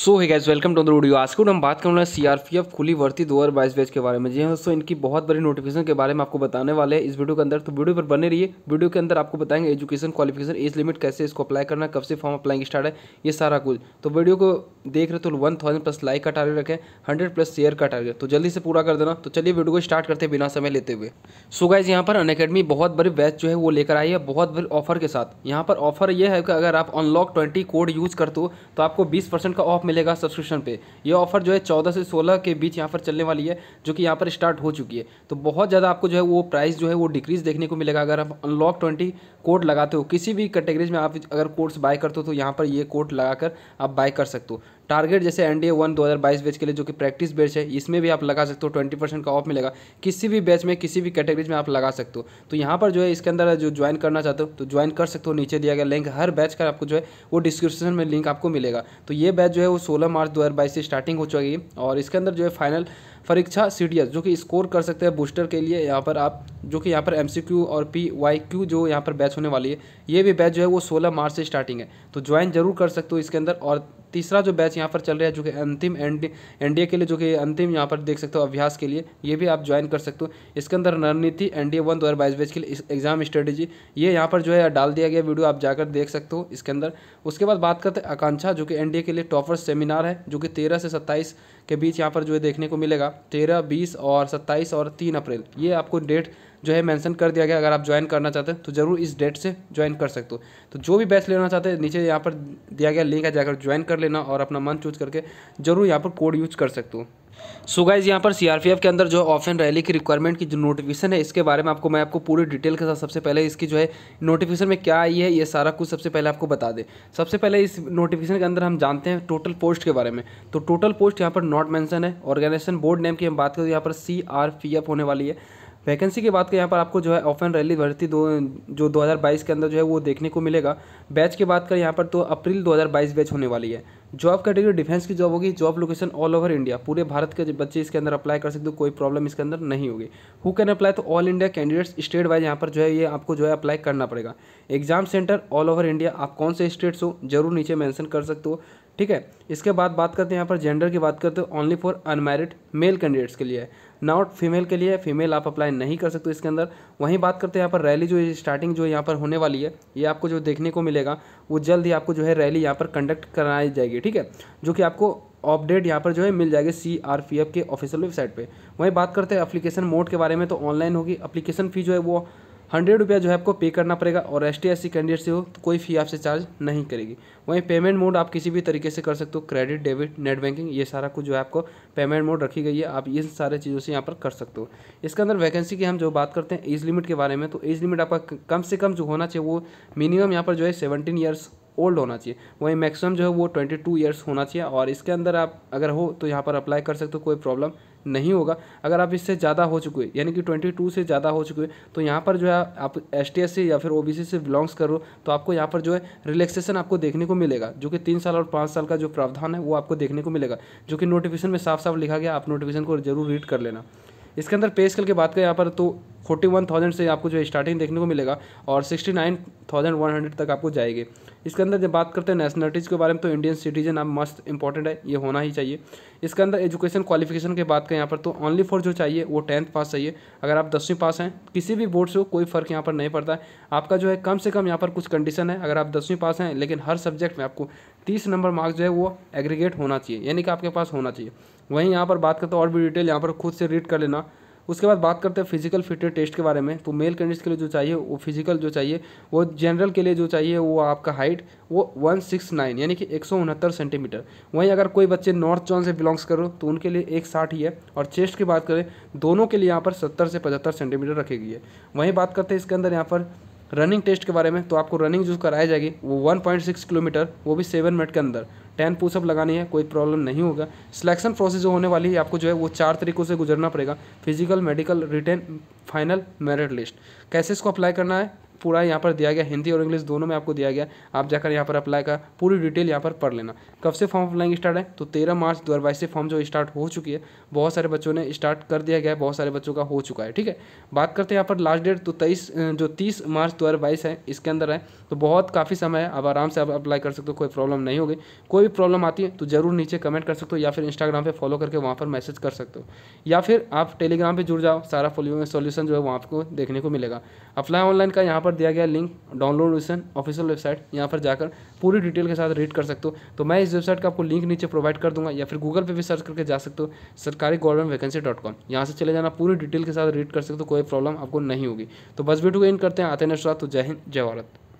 so hi guys welcome to the video आज को हम बात हैं सीआरपीएफ खुली भर्ती दो हज़ार बाईस बैच के बारे में जी हाँ दोस्तों इनकी बहुत बड़ी नोटिफिकेशन के बारे में आपको बताने वाले हैं इस वीडियो के अंदर तो वीडियो पर बने रहिए वीडियो के अंदर आपको बताएंगे एजुकेशन क्वालिफिकेशन एज लिमिट कैसे इसको अप्लाई करना कब से फॉर्म अप्लाइंग स्टार्ट है ये सारा कुछ तो वीडियो को देख रहे तो वन थाउजेंड प्लस लाइक का टारगेट रखें हंड्रेड प्लस शेयर का टारगेट तो जल्दी से पूरा कर देना तो चलिए वीडियो को स्टार्ट करते बिना समय लेते हुए सो गाइज यहाँ पर अनकेडमी बहुत बड़ी बैच जो है वो लेकर आई है बहुत बड़ी ऑफर के साथ यहाँ पर ऑफर यह है कि अगर आप अनलॉक ट्वेंटी कोड यूज़ करते हो तो आपको बीस का ऑफ ऑफ मिलेगा सब्सक्रिप्शन पे ये ऑफर जो है चौदह से सोलह के बीच यहाँ पर चलने वाली है जो कि यहाँ पर स्टार्ट हो चुकी है तो बहुत ज़्यादा आपको जो है वो प्राइस जो है वो डिक्रीज़ देखने को मिलेगा अगर आप अनलॉक ट्वेंटी कोड लगाते हो किसी भी कैटेगरीज में आप अगर कोड्स बाय करते हो तो यहाँ पर ये कोड लगाकर आप बाय कर सकते हो टारगेट जैसे एन डी ए वन दो हज़ार बाईस बैच के लिए जो कि प्रैक्टिस बैच है इसमें भी आप लगा सकते हो ट्वेंटी परसेंट का ऑफ मिलेगा किसी भी बैच में किसी भी कैटेगरीज में आप लगा सकते हो तो यहाँ पर जो है इसके अंदर जो ज्वाइन करना चाहते हो तो ज्वाइन कर सकते हो नीचे दिया गया लिंक हर बैच का आपको जो है वो डिस्क्रिप्शन में लिंक आपको मिलेगा तो ये बैच जो है वो सोलह मार्च दो से स्टार्टिंग हो चुकी है और इसके अंदर जो है फाइनल परीक्षा सी जो कि स्कोर कर सकते हैं बूस्टर के लिए यहाँ पर आप जो कि यहाँ पर एम और पी वाई क्यू जो यहाँ पर बैच होने वाली है ये भी बैच जो है वो सोलह मार्च से स्टार्टिंग है तो ज्वाइन जरूर कर सकते हो इसके अंदर और तीसरा जो बैच यहाँ पर चल रहा है जो कि अंतिम एनडी एनडीए के लिए जो कि अंतिम यहाँ पर देख सकते हो अभ्यास के लिए ये भी आप ज्वाइन कर सकते हो इसके अंदर रणनीति एनडीए वन दो हज़ार बाईस बैच के लिए एग्जाम स्ट्रेटेजी ये यहाँ पर जो है डाल दिया गया वीडियो आप जाकर देख सकते हो इसके अंदर उसके बाद बात करते हैं आकांक्षा जो कि एन के लिए टॉपर सेमिनार है जो कि तेरह से सत्ताईस के बीच यहाँ पर जो है देखने को मिलेगा तेरह बीस और सत्ताईस और तीन अप्रैल ये आपको डेट जो है मेंशन कर दिया गया अगर आप ज्वाइन करना चाहते हैं तो ज़रूर इस डेट से ज्वाइन कर सकते हो तो जो भी बैच लेना चाहते हैं नीचे यहाँ पर दिया गया लिंक है जाकर ज्वाइन कर लेना और अपना मन चूज करके ज़रूर यहाँ पर कोड यूज कर सकते हो सो गाइज़ यहाँ पर सीआरपीएफ के अंदर जो ऑफ एंड रैली की रिक्वायरमेंट की जो नोटिफिकेशन है इसके बारे में आपको मैं आपको पूरी डिटेल के साथ सबसे पहले इसकी जो है नोटिफिकेशन में क्या आई है ये सारा कुछ सबसे पहले आपको बता दें सबसे पहले इस नोटिफिकेशन के अंदर हम जानते हैं टोटल पोस्ट के बारे में तो टोटल पोस्ट यहाँ पर नॉट मैंसन है ऑर्गेनाइजेशन बोर्ड नेम की हम बात करें तो यहाँ पर सी होने वाली है वैकेंसी की बात करें यहाँ पर आपको जो है ऑफन रैली भर्ती दो जो 2022 के अंदर जो है वो देखने को मिलेगा बैच की बात करें यहाँ पर तो अप्रैल 2022 बैच होने वाली है जॉब कैटेगरी डिफेंस की जॉब होगी job location all over India पूरे भारत के बच्चे इसके अंदर अप्लाई कर सकते हो कोई प्रॉब्लम इसके अंदर नहीं होगी हु कैन अप्लाई तो all India candidates state wise यहाँ पर जो है ये आपको जो है अप्लाई करना पड़ेगा exam centre all over India आप कौन से स्टेट्स हो जरूर नीचे मैंशन कर सकते हो ठीक है इसके बाद बात करते हैं यहाँ पर जेंडर की बात करते हैं only for unmarried male candidates के लिए नॉट फीमेल के लिए फीमेल आप अप्लाई नहीं कर सकते इसके अंदर वहीं बात करते हैं यहाँ पर रैली जो स्टार्टिंग जो यहाँ पर होने वाली है ये आपको जो देखने को मिलेगा वो जल्द ही आपको जो है रैली यहाँ पर कंडक्ट कराई जाएगी ठीक है जो कि आपको अपडेट यहाँ पर जो है मिल जाएगी सी आर पी एफ के ऑफिशियल वेबसाइट पर वहीं बात करते हैं अप्लीकेशन मोड के बारे में तो ऑनलाइन होगी अप्लीकेशन फ़ी जो है वो हंड्रेड रुपया जो है आपको पे करना पड़ेगा और S T S C candidate से हो तो कोई फी आपसे चार्ज नहीं करेगी वहीं पेमेंट मोड आप किसी भी तरीके से कर सकते हो क्रेडिट डेबिट नेट बैंकिंग ये सारा कुछ जो है आपको पेमेंट मोड रखी गई है आप इन सारे चीज़ों से यहाँ पर कर सकते हो इसके अंदर वैकेंसी की हम जो बात करते हैं एज लिमिट के बारे में तो एज लिमिट आपका कम से कम जो होना चाहिए वो मिनिमम यहाँ पर जो है सेवनटीन ईयर्स ओल्ड होना चाहिए वहीं मैक्सिमम जो है वो ट्वेंटी टू ईयर्स होना चाहिए और इसके अंदर आप अगर हो तो यहाँ पर अप्लाई कर सकते हो कोई प्रॉब्लम नहीं होगा अगर आप इससे ज़्यादा हो चुके यानी कि ट्वेंटी टू से ज़्यादा हो चुके तो यहाँ पर जो है आप एस टी एस से या फिर ओ बी सी से बिलोंग्स करो तो आपको यहाँ पर जो है रिलैक्सेशन आपको देखने को मिलेगा जो कि तीन साल और पाँच साल का जो प्रावधान है वो आपको देखने को मिलेगा जो कि नोटिफिकेशन में साफ साफ लिखा गया आप नोटिफिकेशन को जरूर रीड कर लेना इसके अंदर पे स्केल की बात करें यहाँ पर तो फोर्टी वन थाउजेंड से आपको जो है स्टार्टिंग देखने को मिलेगा और sixty nine thousand one hundred तक आपको जाएगी इसके अंदर जब बात करते हैं नेशनलिटीज़ के बारे में तो इंडियन सिटीजन आप मस्ट इंपॉर्टेंट है ये होना ही चाहिए इसके अंदर एजुकेशन क्वालिफिकेशन की बात करें यहाँ पर तो ऑनली फॉर जो चाहिए वो टेंथ पास चाहिए अगर आप दसवीं पास हैं किसी भी बोर्ड से हो कोई फ़र्क यहाँ पर नहीं पड़ता है आपका जो है कम से कम यहाँ पर कुछ कंडीशन है अगर आप दसवीं पास हैं लेकिन हर सब्जेक्ट में आपको तीस नंबर मार्क्स जो है वो एग्रीगेट होना चाहिए यानी कि आपके पास होना चाहिए वहीं यहाँ पर बात करते हैं और भी डिटेल यहाँ पर खुद से रीड कर लेना उसके बाद बात करते हैं फिजिकल फिटनेस टेस्ट के बारे में तो मेल कैंडिडेट्स के लिए जो चाहिए वो फिजिकल जो चाहिए वो जनरल के लिए जो चाहिए वो आपका हाइट वो वन सिक्स नाइन यानी कि एक सौ उनहत्तर सेंटीमीटर वहीं अगर कोई बच्चे नॉर्थ जोन से बिलोंग्स करो तो उनके लिए एक साठ ही है और चेस्ट की बात करें दोनों के लिए यहाँ पर सत्तर से पचहत्तर सेंटीमीटर रखी गई है वहीं बात करते हैं इसके अंदर यहाँ पर रनिंग टेस्ट के बारे में तो आपको रनिंग जो कराई जाएगी वो सिक्स किलोमीटर वो भी सेवन मिनट के अंदर टेन पुशअप लगानी है कोई प्रॉब्लम नहीं होगा सिलेक्शन प्रोसेस जो होने वाली है आपको जो है वो चार तरीकों से गुजरना पड़ेगा physical medical return final merit list कैसे इसको अप्लाई करना है पूरा यहाँ पर दिया गया हिंदी और इंग्लिश दोनों में आपको दिया गया आप जाकर यहाँ पर अप्लाई का पूरी डिटेल यहाँ पर पढ़ लेना कब से फॉर्म अप्लाइंग स्टार्ट है तो तेरह मार्च दो से फॉर्म जो स्टार्ट हो चुकी है बहुत सारे बच्चों ने स्टार्ट कर दिया गया है बहुत सारे बच्चों का हो चुका है ठीक है बात करते हैं यहाँ पर लास्ट डेट तो तेईस जो तीस मार्च दो है इसके अंदर है तो बहुत काफ़ी समय है अब आराम से आप अप्लाई कर सकते हो कोई प्रॉब्लम नहीं होगी कोई भी प्रॉब्लम आती है तो ज़रूर नीचे कमेंट कर सकते हो या फिर इंस्टाग्राम पे फॉलो करके वहाँ पर मैसेज कर सकते हो या फिर आप टेलीग्राम पे जुड़ जाओ सारा सोल्यूशन जो है वहाँ आपको देखने को मिलेगा अप्लाई ऑनलाइन का यहाँ पर पर दिया गया लिंक डाउनलोडेशन ऑफिशियल वेबसाइट यहाँ पर जाकर पूरी डिटेल के साथ रीड कर सकते हो तो मैं इस वेबसाइट का आपको लिंक नीचे प्रोवाइड कर दूंगा या फिर गूगल पे भी सर्च करके जा सकते हो सरकारी गवर्नमेंट वैकेंसी डॉट कॉम यहाँ से चले जाना पूरी डिटेल के साथ रीड कर सकते हो तो कोई प्रॉब्लम आपको नहीं होगी तो बस वीडियो को इन करते हैं आते हैं तो जय हिंद जय भारत